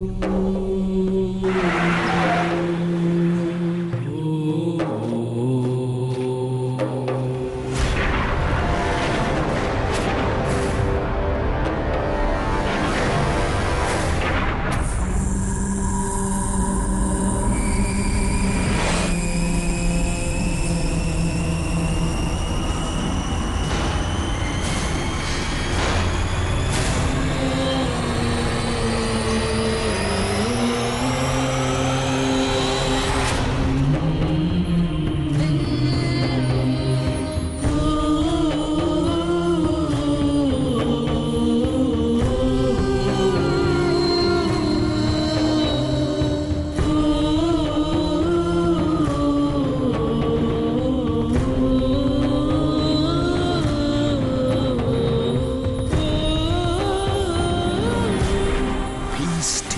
Thank you.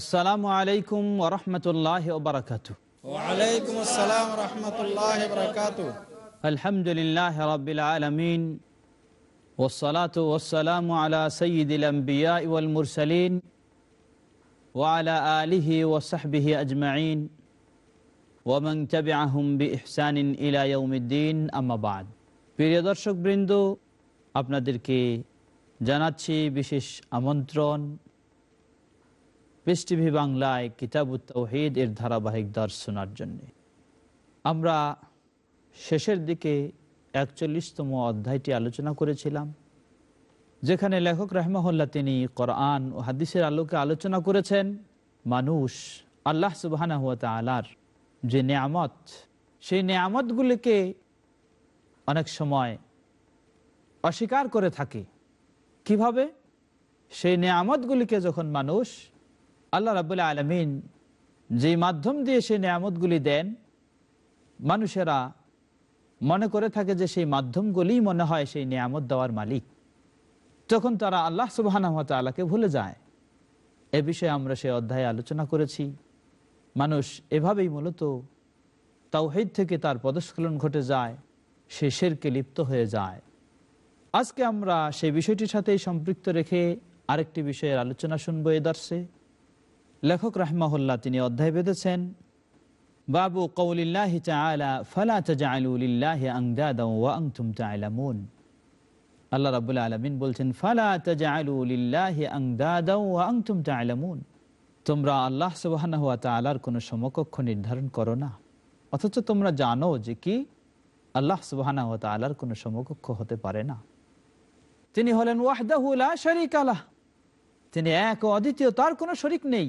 আসসালামু আলাইকুম ওরহমতুল্লাহ ওবরাকাত ওয়ালাইকুম আসসালাম রহমতুল্লাহ বরকাত আলহামদুলিল্লাহ রবিল আলমিন والصلاة والسلام على سيد الأنبياء والمرسلين وعلى প্রিয় দর্শক বৃন্দ আপনাদেরকে জানাচ্ছি বিশেষ আমন্ত্রণ পিস টিভি বাংলায় কিতাব তৌহিদ এর ধারাবাহিক দর শোনার জন্যে আমরা শেষের দিকে একচল্লিশতম অধ্যায়টি আলোচনা করেছিলাম যেখানে লেখক রহমহল্লা তিনি কোরআন ও হাদিসের আলোকে আলোচনা করেছেন মানুষ আল্লাহ সুবাহানা হুয়া আলার যে নেয়ামত সেই নেয়ামতগুলিকে অনেক সময় অস্বীকার করে থাকে কিভাবে সেই নেয়ামতগুলিকে যখন মানুষ আল্লাহ রাবুল্লাহ আলমিন যে মাধ্যম দিয়ে সেই নিয়ামতগুলি দেন মানুষেরা মনে করে থাকে যে সেই মাধ্যমগুলি মনে হয় সেই নিয়ামত দেওয়ার মালিক তখন তারা আল্লাহ সুবাহকে ভুলে যায় এ বিষয়ে আমরা সে অধ্যায়ে আলোচনা করেছি মানুষ এভাবেই মূলত হেদ থেকে তার পদস্খলন ঘটে যায় সে শেরকে লিপ্ত হয়ে যায় আজকে আমরা সেই বিষয়টির সাথেই সম্পৃক্ত রেখে আরেকটি বিষয়ের আলোচনা শুনবো এ দর্শে লেখক রাহমাহুল্লাহ তিনি অধ্যায় বেঁধেছেন বাবু কৌলিল্লাহ চালা ফালা ওয়া আল্লাহ রাবুল আলমিন বলছেন ফালা ওয়া তোমরা আল্লাহ সুবহানাহু ওয়া কোনো সমকক্ষ নির্ধারণ করো না অথচ তোমরা জানো যে কি আল্লাহ সুবহানাহু ওয়া কোনো সমকক্ষ হতে পারে না তিনি হলেন ওয়াহদাহু শরিক শারীকা তিনি এক অদ্বিতীয় তার কোনো শরিক নেই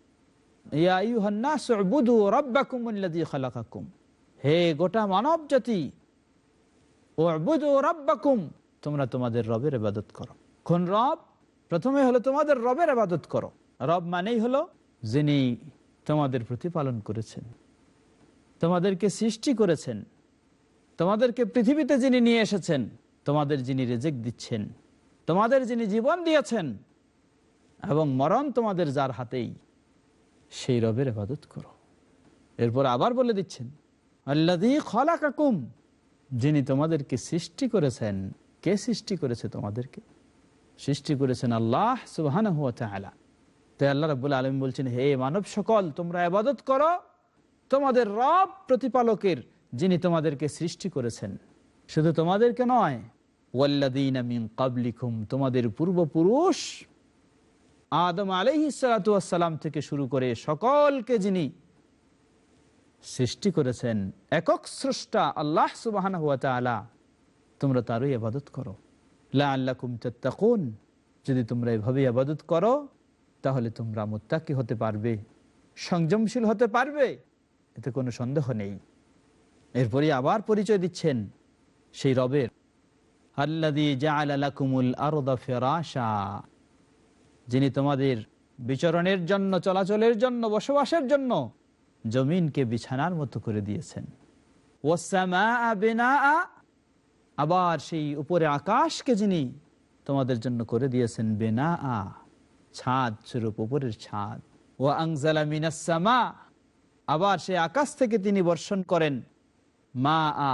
হে গোটা মানব জাতি তোমরা তোমাদের রবের ইবাদত করো কোন রব প্রথমে হলো তোমাদের রবের আবাদত করো রব মানেই হলো যিনি তোমাদের প্রতিপালন করেছেন তোমাদেরকে সৃষ্টি করেছেন তোমাদেরকে পৃথিবীতে যিনি নিয়ে এসেছেন তোমাদের যিনি রেজেক দিচ্ছেন তোমাদের যিনি জীবন দিয়েছেন এবং মরণ তোমাদের যার হাতেই সেই রবের এবাদত করো এরপর আবার বলে দিচ্ছেন আল্লাদি যিনি তোমাদেরকে সৃষ্টি করেছেন কে সৃষ্টি করেছে তোমাদেরকে সৃষ্টি করেছেন আল্লাহ সুবাহান হুয়া তাই আল্লাহ রাবুল আলম বলছেন হে মানব সকল তোমরা আবাদত করো তোমাদের রব প্রতিপালকের যিনি তোমাদেরকে সৃষ্টি করেছেন শুধু তোমাদেরকে নয় ওয়াল্লাদিন মিন কাবলিকুম তোমাদের পূর্বপুরুষ আদম আলহিসালাম থেকে শুরু করে সকলকে যিনি সৃষ্টি করেছেন একক স্রষ্টা আল্লাহ সুবাহান হুয়া তালা তোমরা তারই আবাদত করো লা আল্লাহ কুমচাত্তাকুন যদি তোমরা এভাবে আবাদত করো তাহলে তোমরা মোত্তাকি হতে পারবে সংযমশীল হতে পারবে এতে কোনো সন্দেহ নেই এরপরে আবার পরিচয় দিচ্ছেন সেই রবের আল্লাদি জা আলাকুমুল আরদা ফেরাশা যিনি তোমাদের বিচরণের জন্য চলাচলের জন্য বসবাসের জন্য জমিনকে বিছানার মতো করে দিয়েছেন আবার সেই উপরে আকাশকে যিনি তোমাদের জন্য করে দিয়েছেন বেনা আ ছাদ স্বরূপ উপরের ছাদ ও আংজালা মিনাসামা আবার সেই আকাশ থেকে তিনি বর্ষণ করেন মা আ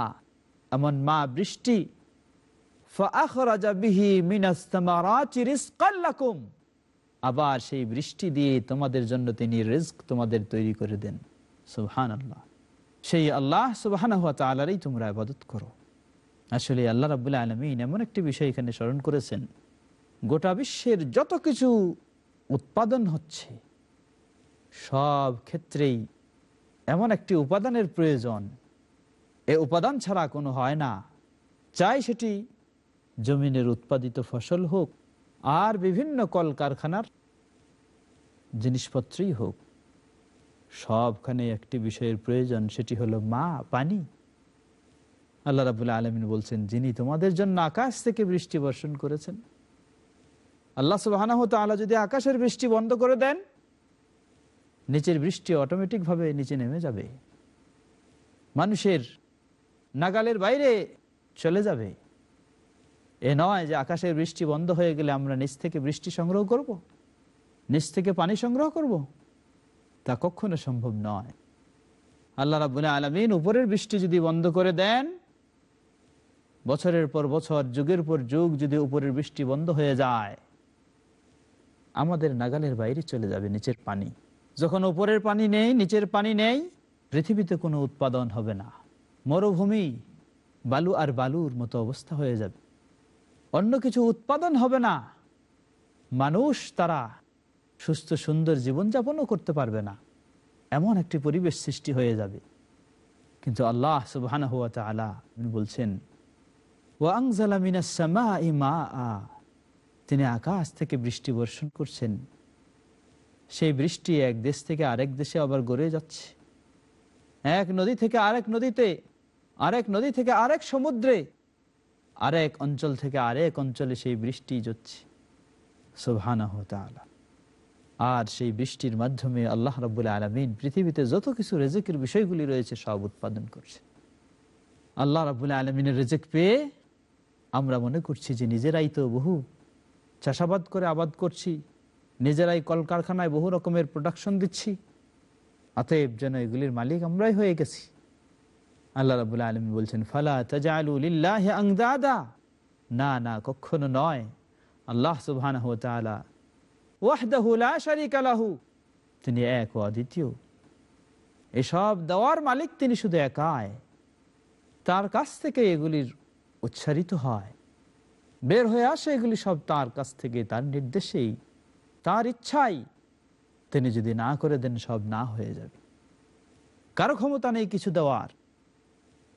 এমন মা বৃষ্টি ফা আখরাজা বিহি মিনাস্তামারা চিরিস কাল্লাকুম আবার সেই বৃষ্টি দিয়ে তোমাদের জন্য তিনি রিস্ক তোমাদের তৈরি করে দেন সুবহান আল্লাহ সেই আল্লাহ সুবাহান হওয়া তালারই তোমরা আবাদত করো আসলে আল্লাহ রাবুল্লাহ আলমিন এমন একটি বিষয় এখানে স্মরণ করেছেন গোটা বিশ্বের যত কিছু উৎপাদন হচ্ছে সব ক্ষেত্রেই এমন একটি উপাদানের প্রয়োজন এ উপাদান ছাড়া কোনো হয় না চাই সেটি জমিনের উৎপাদিত ফসল হোক আর বিভিন্ন কলকারখানার জিনিসপত্রই হোক সবখানে একটি বিষয়ের প্রয়োজন সেটি হলো মা পানি আল্লাহ রাবুল্লাহ আলমিন বলছেন যিনি তোমাদের জন্য আকাশ থেকে বৃষ্টি বর্ষণ করেছেন আল্লাহ সুবাহ তালা যদি আকাশের বৃষ্টি বন্ধ করে দেন নিচের বৃষ্টি অটোমেটিকভাবে নিচে নেমে যাবে মানুষের নাগালের বাইরে চলে যাবে এ নয় যে আকাশের বৃষ্টি বন্ধ হয়ে গেলে আমরা নিচ থেকে বৃষ্টি সংগ্রহ করব। নিচ থেকে পানি সংগ্রহ করব। তা কখনো সম্ভব নয় আল্লাহ রাবুল্লাহ আলমিন উপরের বৃষ্টি যদি বন্ধ করে দেন বছরের পর বছর যুগের পর যুগ যদি উপরের বৃষ্টি বন্ধ হয়ে যায় আমাদের নাগালের বাইরে চলে যাবে নিচের পানি যখন উপরের পানি নেই নিচের পানি নেই পৃথিবীতে কোনো উৎপাদন হবে না মরুভূমি বালু আর বালুর মতো অবস্থা হয়ে যাবে অন্য কিছু উৎপাদন হবে না মানুষ তারা সুস্থ সুন্দর জীবনযাপনও করতে পারবে না এমন একটি পরিবেশ সৃষ্টি হয়ে যাবে কিন্তু আল্লাহ সুবাহান হুয়া তালা বলছেন তিনি আকাশ থেকে বৃষ্টি বর্ষণ করছেন সেই বৃষ্টি এক দেশ থেকে আরেক দেশে আবার গড়ে যাচ্ছে এক নদী থেকে আরেক নদীতে আরেক নদী থেকে আরেক সমুদ্রে আরেক অঞ্চল থেকে আরেক অঞ্চলে সেই বৃষ্টি যাচ্ছে সোভানা হতে আলা আর সেই বৃষ্টির মাধ্যমে আল্লাহ রবুল্লা আলমিন পৃথিবীতে যত কিছু রেজেকের বিষয়গুলি রয়েছে সব উৎপাদন করছে আল্লাহ রবুল্লা আলমিনের রেজেক পেয়ে আমরা মনে করছি যে নিজেরাই তো বহু চাষাবাদ করে আবাদ করছি নিজেরাই কলকারখানায় বহু রকমের প্রোডাকশন দিচ্ছি অতএব যেন এগুলির মালিক আমরাই হয়ে গেছি আল্লাহ রাবুল আলমী বলছেন ফালা তাজাউলিল্লাহ আংদাদা না না কখনো নয় আল্লাহ সুবহান তিনি এক অদ্বিতীয় এসব দেওয়ার মালিক তিনি শুধু একায় তার কাছ থেকে এগুলির উচ্চারিত হয় বের হয়ে আসে এগুলি সব তার কাছ থেকে তার নির্দেশেই তার ইচ্ছাই তিনি যদি না করে দেন সব না হয়ে যাবে কারো ক্ষমতা নেই কিছু দেওয়ার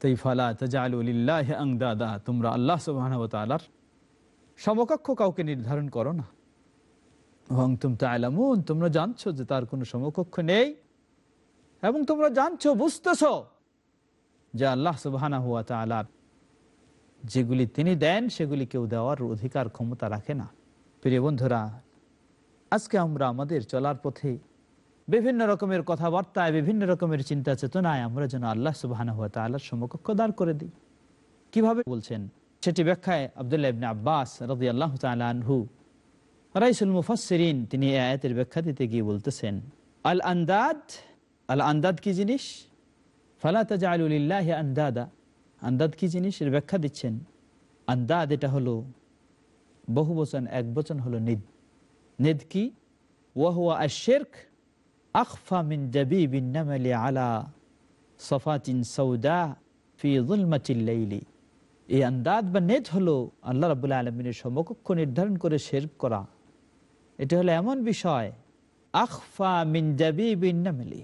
তোমরা আল্লাহ সুবাহর সমকক্ষ কাউকে নির্ধারণ করো না হং তুম তালামুন তোমরা জানছো যে তার কোনো সমকক্ষ নেই এবং তোমরা জানছো বুঝতেছ যে আল্লাহ সুবাহানা হুয়া তালার যেগুলি তিনি দেন সেগুলি কেউ দেওয়ার অধিকার ক্ষমতা রাখে না প্রিয় বন্ধুরা আজকে আমরা আমাদের চলার পথে বিভিন্ন রকমের কথাবার্তায় বিভিন্ন রকমের চিন্তা চেতনায় আমরা যেন আল্লাহ সুবাহ সমকক্ষ দাঁড় করে দিই কিভাবে বলছেন সেটি ব্যাখ্যায় আবদুল্লাহ ইবনে আব্বাস রদি আল্লাহ তালহু রাইসুল মুফাসসিরিন তিনি এই আয়াতের ব্যাখ্যা দিতে গিয়ে বলতেছেন আল আন্দাদ আল আন্দাদ কি জিনিস ফালা তাজা আলুলিল্লাহ আন্দাদা আন্দাদ কি জিনিস এর ব্যাখ্যা দিচ্ছেন আন্দাদ এটা হলো বহু বচন এক বচন হলো নিদ নিদ কি ওয়াহুয়া আশেরখ আখফা মিন জাবিবিন নামালি আলা সফাতিন সৌদা ফি জুলমাতিল্লাইলি এই আন্দাজ বা নেট হলো আল্লাহ রাবুল্লাহ আলমিনের সমকক্ষ নির্ধারণ করে শের করা এটা হলো এমন বিষয় আখফা মিন জাবিবিন নামালি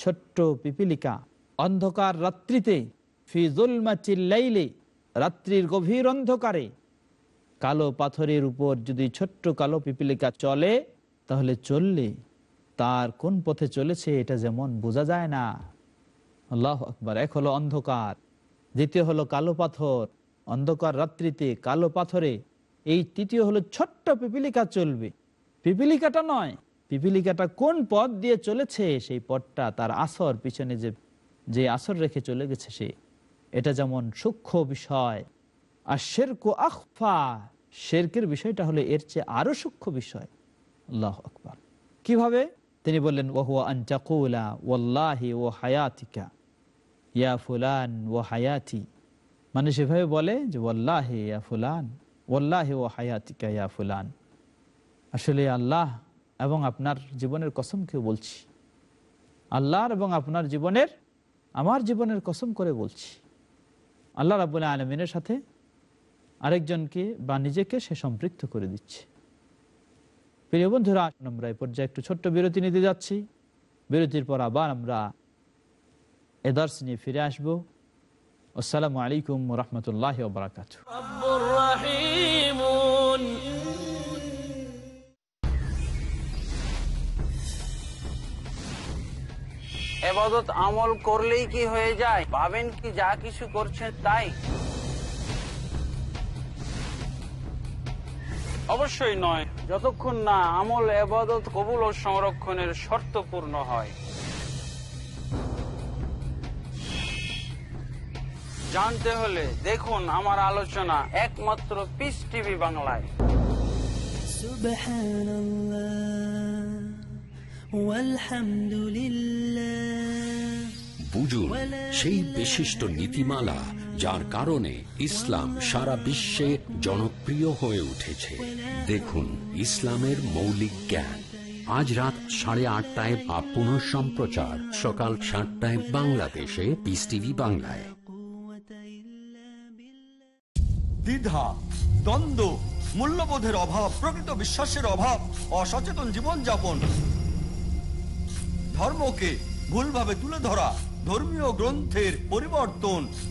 ছোট্ট পিপিলিকা অন্ধকার রাত্রিতে ফি জুলমাতিল্লাইলি রাত্রির গভীর অন্ধকারে কালো পাথরের উপর যদি ছোট্ট কালো পিপিলিকা চলে তাহলে চললে তার কোন পথে চলেছে এটা যেমন বোঝা যায় না আল্লাহ আকবর এক হলো অন্ধকার দ্বিতীয় হলো কালো পাথর অন্ধকার রাত্রিতে কালো পাথরে এই তৃতীয় হলো ছোট্ট পিপিলিকা চলবে পিপিলিকাটা নয় পিপিলিকাটা কোন পথ দিয়ে চলেছে সেই পথটা তার আসর পিছনে যে যে আসর রেখে চলে গেছে সে এটা যেমন সূক্ষ্ম বিষয় আর শেরকো আখফা শেরকের বিষয়টা হলো এর চেয়ে আরও সূক্ষ্ম বিষয় আল্লাহ আকবর কিভাবে তিনি বললেন ওহুয়া আনটাকুলা ওল্লাহি ও হায়াতিকা ইয়া ফুলান ও হায়াতি মানে সেভাবে বলে যে ওল্লাহে ইয়া ফুলান ওল্লাহে ও হায়াতিকা ইয়া ফুলান আসলে আল্লাহ এবং আপনার জীবনের কসমকে বলছি আল্লাহর এবং আপনার জীবনের আমার জীবনের কসম করে বলছি আল্লাহ রাবুল আলমিনের সাথে আরেকজনকে বা নিজেকে সে সম্পৃক্ত করে দিচ্ছে প্রিয় বন্ধুরা আমরা এই পর্যায়ে একটু ছোট্ট বিরতি নিতে যাচ্ছি বিরতির পর আবার আমরা এদার্স নিয়ে ফিরে আসব আসসালামু আলাইকুম রহমতুল্লাহ বারাকাত এবাদত আমল করলেই কি হয়ে যায় ভাবেন কি যা কিছু করছেন তাই অবশ্যই নয় যতক্ষণ না আমল এবাদত কবুল ও সংরক্ষণের শর্ত পূর্ণ হয় জানতে হলে দেখুন আমার আলোচনা একমাত্র পিস টিভি বাংলায় বুঝুন সেই বিশিষ্ট নীতিমালা যার কারণে ইসলাম সারা বিশ্বে জনপ্রিয় হয়ে উঠেছে দেখুন ইসলামের মৌলিক জ্ঞান আজ রাত সাড়ে আটটায় বা পুনঃ সম্প্রচার সকাল সাতটায় বাংলাদেশে পিস টিভি বাংলায় দ্বিধা দ্বন্দ্ব মূল্যবোধের অভাব প্রকৃত বিশ্বাসের অভাব অসচেতন জীবনযাপন ধর্মকে ভুলভাবে তুলে ধরা ধর্মীয় গ্রন্থের পরিবর্তন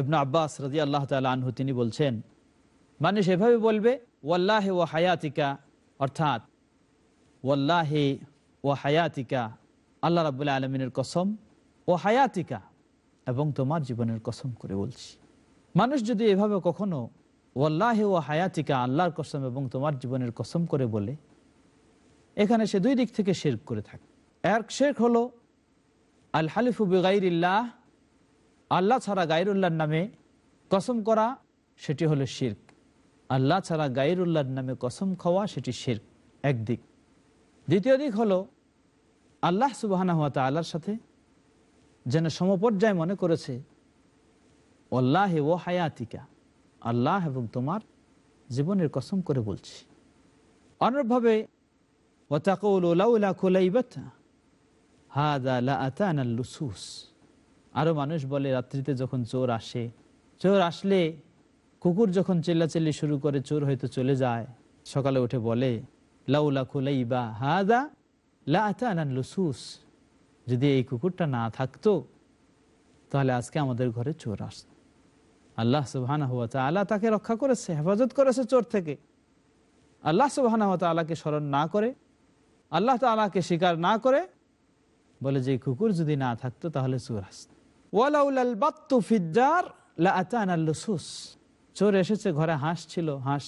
এবনা আব্বাস রাজি আল্লাহ তাল আনহু তিনি বলছেন মানুষ এভাবে বলবে ওল্লাহে ও হায়াতিকা অর্থাৎ ওল্লাহে ও হায়াতিকা আল্লাহ রাবুল্লাহ আলমিনের কসম ও হায়াতিকা এবং তোমার জীবনের কসম করে বলছি মানুষ যদি এভাবে কখনো ওল্লাহে ও হায়াতিকা আল্লাহর কসম এবং তোমার জীবনের কসম করে বলে এখানে সে দুই দিক থেকে শেরক করে থাকে এক শেখ হলো আল হালিফু বেগাইল্লাহ আল্লাহ ছাড়া গাইরুল্লাহর নামে কসম করা সেটি হলো শির্ক আল্লাহ ছাড়া গাইরুল্লাহর নামে কসম খাওয়া সেটি শির্ক একদিক দ্বিতীয় দিক হলো আল্লাহ সুবাহানা হাত আল্লাহর সাথে যেন সমপর্যায় মনে করেছে অল্লাহে ও হায়াতিকা আল্লাহ এবং তোমার জীবনের কসম করে বলছি অনুরূপভাবে হা দা লা আতানাল লুসুস আরও মানুষ বলে রাত্রিতে যখন চোর আসে চোর আসলে কুকুর যখন চেল্লাচেল্লি শুরু করে চোর হয়তো চলে যায় সকালে উঠে বলে লুসুস যদি এই কুকুরটা না থাকতো তাহলে আজকে আমাদের ঘরে চোর আসত আল্লাহ সুবাহানা হুয়া আল্লাহ তাকে রক্ষা করেছে হেফাজত করেছে চোর থেকে আল্লাহ সুবাহানা হুয়া তালাকে স্মরণ না করে আল্লাহ তালাকে স্বীকার না করে বলে যে কুকুর যদি না থাকতো তাহলে চোর আসত ফিদ্দার লুসুস চোর এসেছে ঘরে হাঁস ছিল হাঁস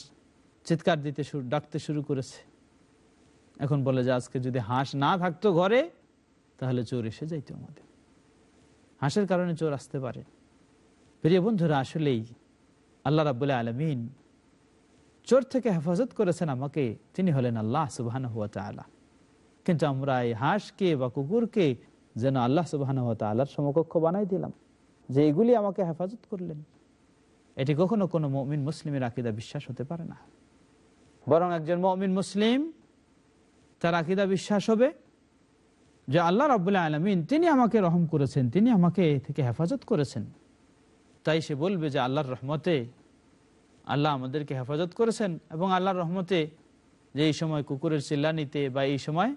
চিৎকার দিতে শুরু ডাকতে শুরু করেছে এখন বলে যে আজকে যদি হাঁস না থাকতো ঘরে তাহলে চোর এসে যাইতো আমাদের হাঁসের কারণে চোর আসতে পারে প্রিয় বন্ধুরা আসলেই আল্লাহ রাবুল আলমিন চোর থেকে হেফাজত করেছেন আমাকে তিনি হলেন আল্লাহ সুবাহ কিন্তু আমরা এই হাঁসকে বা কুকুরকে যেন আল্লাহ সুবাহানহ আল্লাহর সমকক্ষ বানাই দিলাম যে এগুলি আমাকে হেফাজত করলেন এটি কখনো কোনো মমিন মুসলিমের আকিদা বিশ্বাস হতে পারে না বরং একজন মমিন মুসলিম তার আকিদা বিশ্বাস হবে যে আল্লাহ রবাহ আলমিন তিনি আমাকে রহম করেছেন তিনি আমাকে থেকে হেফাজত করেছেন তাই সে বলবে যে আল্লাহর রহমতে আল্লাহ আমাদেরকে হেফাজত করেছেন এবং আল্লাহর রহমতে যে এই সময় কুকুরের চিল্লানিতে বা এই সময়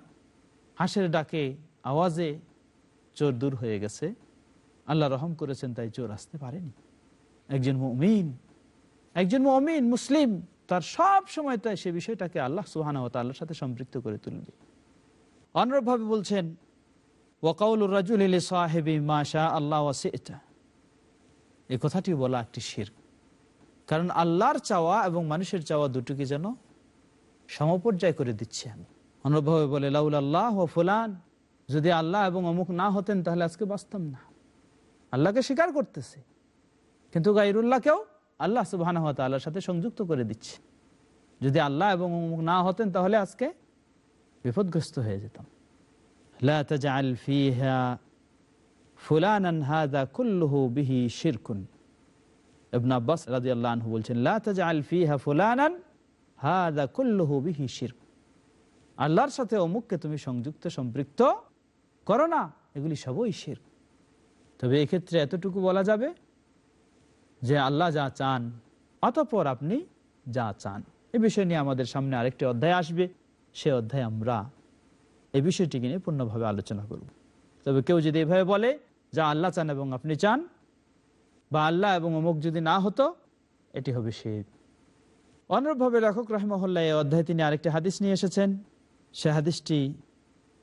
হাঁসের ডাকে আওয়াজে চোর দূর হয়ে গেছে আল্লাহ রহম করেছেন তাই চোর আসতে পারেনি একজন মমিন একজন মমিন মুসলিম তার সব সময় তাই সে বিষয়টাকে আল্লাহ সুহানা ও তাল্লার সাথে সম্পৃক্ত করে তুলবে অনুরূপভাবে বলছেন ওয়াকাউলুর রাজুল ইলি সাহেবি মাশা আল্লাহ এটা এ কথাটি বলা একটি শির কারণ আল্লাহর চাওয়া এবং মানুষের চাওয়া দুটোকে যেন সমপর্যায় করে দিচ্ছে আমি অনুরূপভাবে বলে লাউল আল্লাহ ও ফুলান যদি আল্লাহ এবং অমুক না হতেন তাহলে আজকে বাঁচতাম না আল্লাহকে স্বীকার করতেছে কিন্তু গাইরুল্লাহকেও আল্লাহ সুবাহ আল্লাহর সাথে সংযুক্ত করে দিচ্ছে যদি আল্লাহ এবং অমুক না হতেন তাহলে আজকে বিপদগ্রস্ত হয়ে যেতাম বিহি শিরকুন বিহি শিরকুন আল্লাহর সাথে অমুককে তুমি সংযুক্ত সম্পৃক্ত করো না এগুলি সবই শির তবে এক্ষেত্রে এতটুকু বলা যাবে যে আল্লাহ যা চান অতপর আপনি যা চান এ বিষয় নিয়ে আমাদের সামনে আরেকটি অধ্যায় আসবে সে অধ্যায় আমরা এ বিষয়টিকে নিয়ে পূর্ণভাবে আলোচনা করব তবে কেউ যদি এভাবে বলে যা আল্লাহ চান এবং আপনি চান বা আল্লাহ এবং অমুক যদি না হতো এটি হবে শির অনুরূপভাবে লেখক রহমহল্লা এই অধ্যায় তিনি আরেকটি হাদিস নিয়ে এসেছেন সে হাদিসটি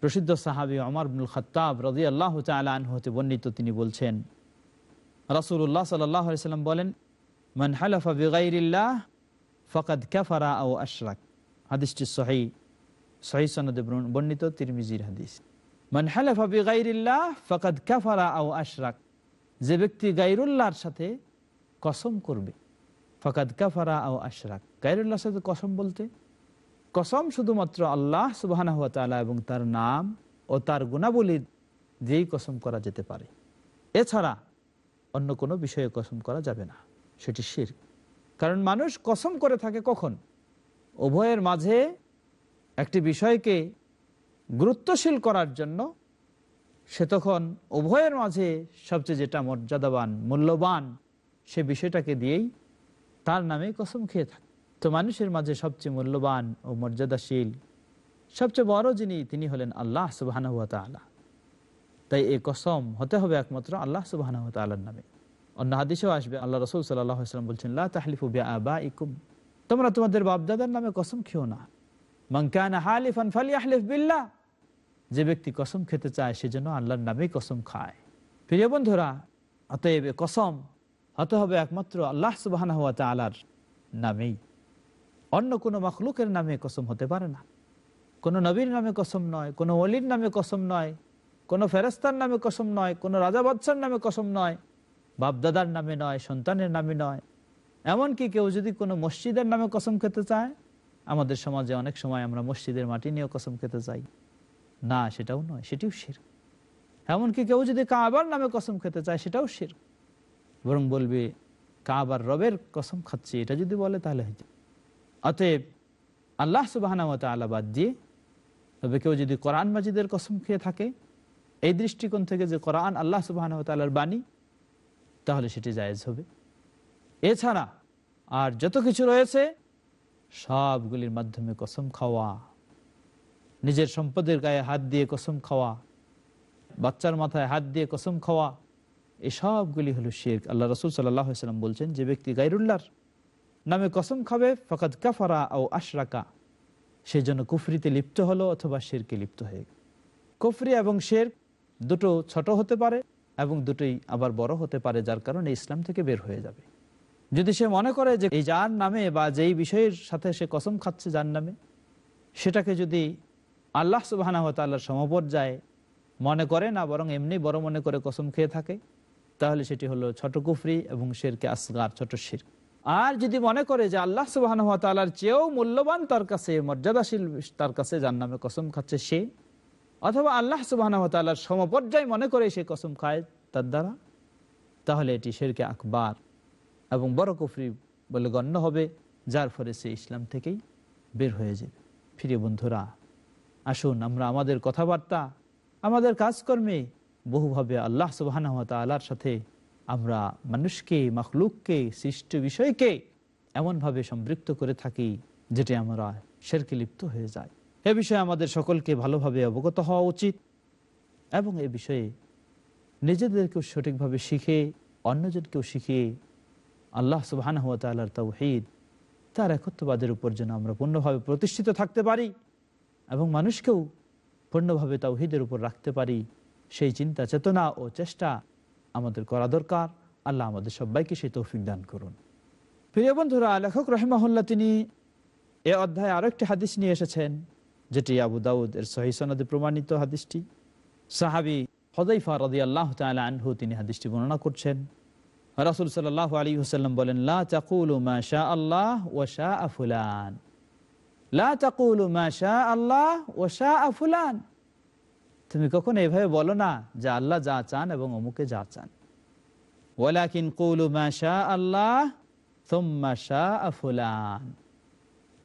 প্রসিদ্ধ সাহাবি অমর আবনুল খত্তাব রাজি আল্লাহ আনহু হতে বর্ণিত তিনি বলছেন রাসুল্লাহ সাল্লাহ সাল্লাম বলেন মান হালাফা বেগাইরিল্লাহ ফকাদ ক্যাফারা ও আশরাক হাদিসটি সহি সহি সনদে বর্ণিত তিরমিজির হাদিস মান হালাফা বেগাইরিল্লাহ ফকাদ ক্যাফারা ও আশরাক যে ব্যক্তি গাইরুল্লাহর সাথে কসম করবে ফকাদ ক্যাফারা ও আশরাক গাইরুল্লাহর সাথে কসম বলতে কসম শুধুমাত্র আল্লাহ সুবাহ তালা এবং তার নাম ও তার গুণাবলীর দিয়েই কসম করা যেতে পারে এছাড়া অন্য কোনো বিষয়ে কসম করা যাবে না সেটি শির কারণ মানুষ কসম করে থাকে কখন উভয়ের মাঝে একটি বিষয়কে গুরুত্বশীল করার জন্য সে তখন উভয়ের মাঝে সবচেয়ে যেটা মর্যাদাবান মূল্যবান সে বিষয়টাকে দিয়েই তার নামে কসম খেয়ে থাকে তো মানুষের মাঝে সবচেয়ে মূল্যবান ও মর্যাদাশীল সবচেয়ে বড় যিনি তিনি হলেন আল্লাহ সুবাহ তাই এ কসম হতে হবে একমাত্র আল্লাহ সুবাহ হুয়া নামে অন্য হাদিসেও আসবে আল্লাহ রসুল সাল্লাম বলছেন আবা ইকুম তোমরা তোমাদের বাপদাদার নামে কসম খেও না যে ব্যক্তি কসম খেতে চায় সে যেন আল্লাহর নামে কসম খায় প্রিয় বন্ধুরা অতএব কসম হতে হবে একমাত্র আল্লাহ সুবাহ নামেই অন্য কোনো মখলুকের নামে কসম হতে পারে না কোনো নবীর নামে কসম নয় কোনো অলির নামে কসম নয় কোনো ফেরস্তার নামে কসম নয় কোনো রাজা বাদশার নামে কসম নয় বাপদাদার নামে নয় সন্তানের নামে নয় এমনকি কেউ যদি কোনো মসজিদের নামে কসম খেতে চায় আমাদের সমাজে অনেক সময় আমরা মসজিদের মাটি নিয়েও কসম খেতে চাই না সেটাও নয় সেটিও শির এমনকি কেউ যদি কাবার নামে কসম খেতে চায় সেটাও শির বরং বলবে কাবার রবের কসম খাচ্ছি এটা যদি বলে তাহলে হয়তো অতএব আল্লাহ সুবাহানামত আল্লাহ বাদ দিয়ে তবে কেউ যদি কোরআন মাজিদের কসম খেয়ে থাকে এই দৃষ্টিকোণ থেকে যে কোরআন আল্লাহ আল্লাহর বাণী তাহলে সেটি জায়েজ হবে এছাড়া আর যত কিছু রয়েছে সবগুলির মাধ্যমে কসম খাওয়া নিজের সম্পদের গায়ে হাত দিয়ে কসম খাওয়া বাচ্চার মাথায় হাত দিয়ে কসম খাওয়া এসবগুলি হলো শেখ আল্লাহ রসুল সাল্লাহ সাল্লাম বলছেন যে ব্যক্তি গাইরুল্লাহর নামে কসম খাবে ফকাত কাফারা ও আশরাকা সে জন্য কুফরিতে লিপ্ত হলো অথবা শেরকে লিপ্ত হয়ে গেল কুফরি এবং শের দুটো ছোট হতে পারে এবং দুটোই আবার বড় হতে পারে যার কারণে ইসলাম থেকে বের হয়ে যাবে যদি সে মনে করে যে এই যার নামে বা যেই বিষয়ের সাথে সে কসম খাচ্ছে যার নামে সেটাকে যদি আল্লাহ সুবাহানা হতাল্লার সমপর্যায়ে মনে করে না বরং এমনি বড় মনে করে কসম খেয়ে থাকে তাহলে সেটি হলো ছোট কুফরি এবং শেরকে আসগার ছোট শির আর যদি মনে করে যে আল্লাহ সুবাহর চেয়েও মূল্যবান তার কাছে মর্যাদাশীল তার কাছে যার নামে কসম খাচ্ছে সে অথবা আল্লাহ সুবাহর সমপর্যায় মনে করে সে কসম খায় তার দ্বারা তাহলে এটি শেরকে আকবার এবং বড় কুফরি বলে গণ্য হবে যার ফলে সে ইসলাম থেকেই বের হয়ে যাবে ফিরে বন্ধুরা আসুন আমরা আমাদের কথাবার্তা আমাদের কাজকর্মে বহুভাবে আল্লাহ সুবাহ সাথে আমরা মানুষকে মখলুককে সৃষ্ট বিষয়কে এমনভাবে সম্পৃক্ত করে থাকি যেটি আমরা সেরকে লিপ্ত হয়ে যায় এ বিষয়ে আমাদের সকলকে ভালোভাবে অবগত হওয়া উচিত এবং এ বিষয়ে নিজেদেরকেও সঠিকভাবে শিখে অন্যজনকেও শিখিয়ে আল্লাহ সুবাহান হাত আল্লাহর তাহিদ তার একত্ববাদের উপর যেন আমরা পূর্ণভাবে প্রতিষ্ঠিত থাকতে পারি এবং মানুষকেও পূর্ণভাবে তাওহিদের উপর রাখতে পারি সেই চিন্তা চেতনা ও চেষ্টা আমাদের করা দরকার আল্লাহ আমাদের সবাইকে সেই তৌফিক দান করুন প্রিয় বন্ধুরা লেখক রহমাহুল্লাহ তিনি এ অধ্যায়ে আরও একটি হাদিস নিয়ে এসেছেন যেটি আবু দাউদ এর সহিসনদে প্রমাণিত হাদিসটি সাহাবি হদাইফা রদি আল্লাহ আনহু তিনি হাদিসটি বর্ণনা করছেন রাসুল সাল আলী হুসাল্লাম বলেন লা আল্লাহ ও লা আল্লাহ ও শাহ আফুলান তুমি কখনো এভাবে বলো না যে আল্লাহ যা চান এবং অমুকে যা চান কৌলু মাশা আল্লাহ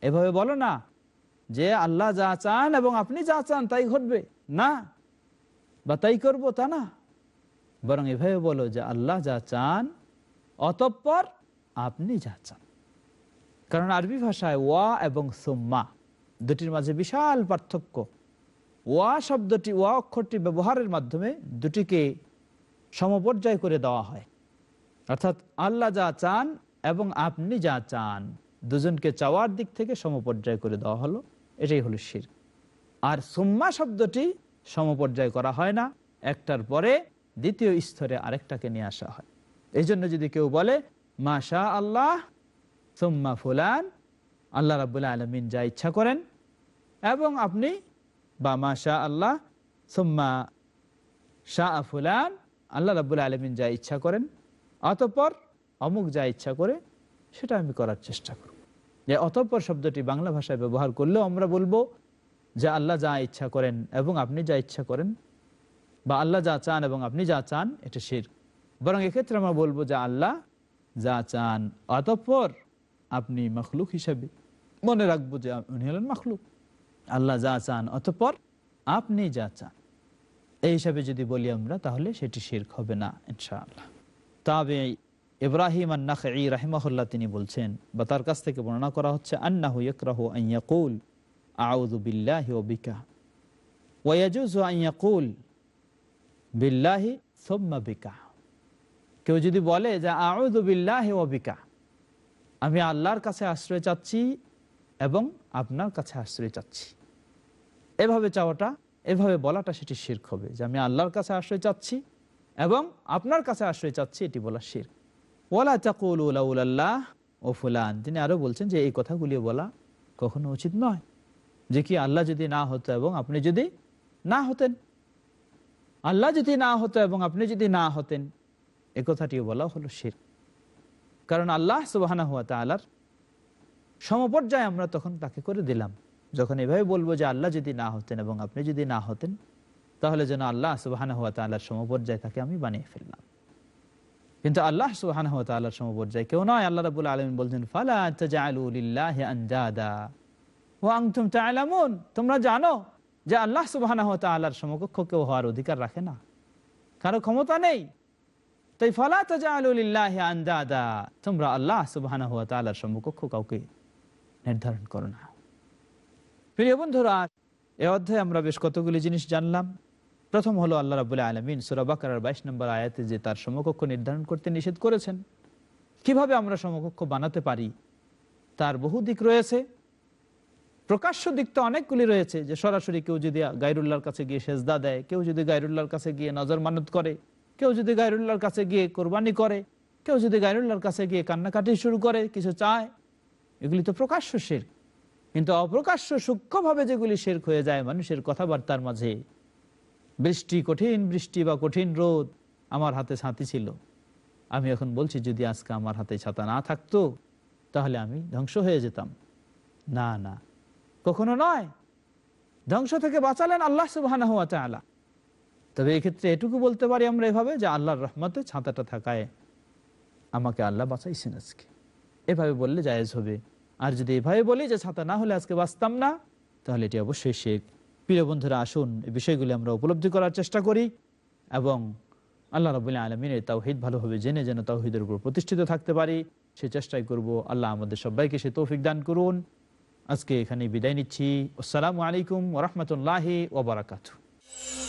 এভাবে বলো না যে আল্লাহ যা চান এবং আপনি যা চান তাই ঘটবে না বা তাই করবো তা না বরং এভাবে বলো যে আল্লাহ যা চান অতঃপর আপনি যা চান কারণ আরবি ভাষায় ওয়া এবং সোম্মা দুটির মাঝে বিশাল পার্থক্য ওয়া শব্দটি ওয়া অক্ষরটি ব্যবহারের মাধ্যমে দুটিকে সমপর্যায় করে দেওয়া হয় অর্থাৎ আল্লাহ যা চান এবং আপনি যা চান দুজনকে চাওয়ার দিক থেকে সমপর্যায় করে দেওয়া হলো এটাই হলো শির আর সোম্মা শব্দটি সমপর্যায় করা হয় না একটার পরে দ্বিতীয় স্তরে আরেকটাকে নিয়ে আসা হয় এই জন্য যদি কেউ বলে মাশা আল্লাহ সোম্মা ফুলান আল্লাহ রাবুল্লাহ আলমিন যা ইচ্ছা করেন এবং আপনি বা মা শাহ আল্লাহ সোম্মা শাহ আফুলান আল্লাহ রাবুল আলমিন যা ইচ্ছা করেন অতঃপর অমুক যা ইচ্ছা করে সেটা আমি করার চেষ্টা করব যে অতঃপর শব্দটি বাংলা ভাষায় ব্যবহার করলেও আমরা বলবো যে আল্লাহ যা ইচ্ছা করেন এবং আপনি যা ইচ্ছা করেন বা আল্লাহ যা চান এবং আপনি যা চান এটা শির বরং এক্ষেত্রে আমরা বলবো যে আল্লাহ যা চান অতঃপর আপনি মখলুক হিসাবে মনে রাখবো যে উনি হলেন মখলুক আল্লাহ যা চান অতপর আপনি যা চান এই হিসাবে যদি বলি আমরা তাহলে সেটি শির্ক হবে না ইনশাআল্লাহ তবে ইব্রাহিম আন্না ই রাহিমাহুল্লাহ তিনি বলছেন বা তার কাছ থেকে বর্ণনা করা হচ্ছে আন্নাহু ইকরাহু আইয়াকুল আউযু বিল্লাহি ওয়া বিকা ওয়া ইয়াজুজু আইয়াকুল বিল্লাহি সুম্মা বিকা কেউ যদি বলে যে আউযু বিল্লাহি ওয়া বিকা আমি আল্লাহর কাছে আশ্রয় চাচ্ছি এবং আপনার কাছে আশ্রয় চাচ্ছি এভাবে চাওয়াটা এভাবে বলাটা সেটি শির্ক হবে যে আমি আল্লাহর কাছে আশ্রয় চাচ্ছি এবং আপনার কাছে আশ্রয় চাচ্ছি এটি বলা শির ওলা চাকুল উল্লাহ ও ফুলান তিনি আরও বলছেন যে এই কথাগুলি বলা কখনো উচিত নয় যে কি আল্লাহ যদি না হতো এবং আপনি যদি না হতেন আল্লাহ যদি না হতো এবং আপনি যদি না হতেন এ কথাটিও বলা হলো শির কারণ আল্লাহ সুবাহানা হুয়া আল্লাহর সমপর্যায়ে আমরা তখন তাকে করে দিলাম যখন এভাবে বলবো যে আল্লাহ যদি না হতেন এবং আপনি যদি না হতেন তাহলে যেন আল্লাহ সুবাহান হাত আল্লাহর সমপর্যায় তাকে আমি বানিয়ে ফেললাম কিন্তু আল্লাহ সুবাহান হাত আল্লাহর সমপর্যায় কেউ নয় আল্লাহ রাবুল আলমিন বলছেন ফালা ও তোমরা জানো যে আল্লাহ সুবাহ আল্লাহর সমকক্ষ কেউ হওয়ার অধিকার রাখে না কারো ক্ষমতা নেই তাই ফলা তো আন্দাদা তোমরা আল্লাহ সুবাহ আল্লাহর সমকক্ষ কাউকে নির্ধারণ করো না প্রিয় বন্ধুরা এ অধ্যায়ে আমরা বেশ কতগুলি জিনিস জানলাম প্রথম হলো আল্লাহ রাবুল্লাহ আলমিন সুরাবাকার বাইশ নম্বর আয়াতে যে তার সমকক্ষ নির্ধারণ করতে নিষেধ করেছেন কিভাবে আমরা সমকক্ষ বানাতে পারি তার বহু দিক রয়েছে প্রকাশ্য দিক তো অনেকগুলি রয়েছে যে সরাসরি কেউ যদি গাইরুল্লাহর কাছে গিয়ে সেজদা দেয় কেউ যদি গাইরুল্লাহর কাছে গিয়ে নজর মানত করে কেউ যদি গাইরুল্লাহর কাছে গিয়ে কোরবানি করে কেউ যদি গাইরুল্লাহর কাছে গিয়ে কান্নাকাটি শুরু করে কিছু চায় এগুলি তো প্রকাশ্য শেখ কিন্তু অপ্রকাশ্য সূক্ষ্মভাবে যেগুলি শেরক হয়ে যায় মানুষের কথাবার্তার মাঝে বৃষ্টি কঠিন বৃষ্টি বা কঠিন রোদ আমার হাতে ছাতি ছিল আমি এখন বলছি যদি আজকে আমার হাতে ছাতা না থাকতো তাহলে আমি ধ্বংস হয়ে যেতাম না না কখনো নয় ধ্বংস থেকে বাঁচালেন আল্লাহ সুবাহ তবে এক্ষেত্রে এটুকু বলতে পারি আমরা এভাবে যে আল্লাহর রহমতে ছাতাটা থাকায় আমাকে আল্লাহ বাঁচাইছেন আজকে এভাবে বললে জায়েজ হবে আর যদি এভাবে বলি যে ছাতা না হলে আজকে বাঁচতাম না তাহলে এটি অবশ্যই শেখ প্রিয় বন্ধুরা আসুন এই বিষয়গুলি আমরা উপলব্ধি করার চেষ্টা করি এবং আল্লাহ রবুল্লাহ আলমিনের তাওহিদ ভালোভাবে জেনে যেন তাওহিদের উপর প্রতিষ্ঠিত থাকতে পারি সে চেষ্টাই করব আল্লাহ আমাদের সবাইকে সে তৌফিক দান করুন আজকে এখানে বিদায় নিচ্ছি আসসালামু আলাইকুম Thank you.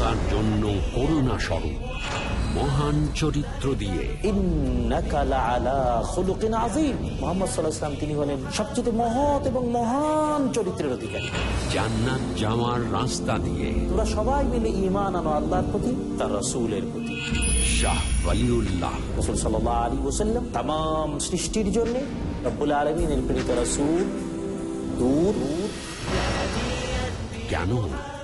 মানবতার জন্য করুণা স্বরূপ মহান চরিত্র দিয়ে তিনি হলেন সবচেয়ে মহৎ এবং মহান চরিত্রের অধিকারী জান্নাত জামার রাস্তা দিয়ে তোমরা সবাই মিলে ইমান আনো আল্লাহর প্রতি তার রসুলের প্রতি শাহ সৃষ্টির দূর কেন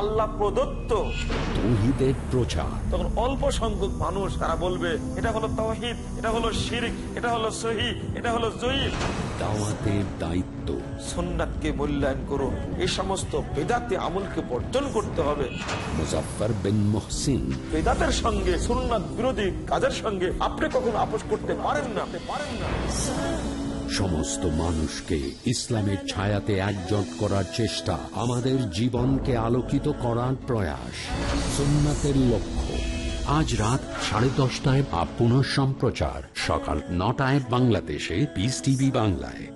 আল্লাহ প্রদত্ত প্রচার তখন অল্প সংখ্যক মানুষ তারা বলবে এটা হলো তহিদ এটা হলো শিরিক এটা হলো সহি এটা হলো জয়ীব দায়িত্ব সমস্ত আমলকে বর্জন করতে হবে সঙ্গে বিরোধী কাজের সঙ্গে আপনি কখন আপোষ করতে পারেন না পারেন না সমস্ত মানুষকে ইসলামের ছায়াতে একজট করার চেষ্টা আমাদের জীবনকে আলোকিত করার প্রয়াস সোমনাথের লক্ষ্য আজ রাত সাড়ে দশটায় বা সম্প্রচার সকাল নটায় বাংলাদেশে পিস টিভি বাংলায়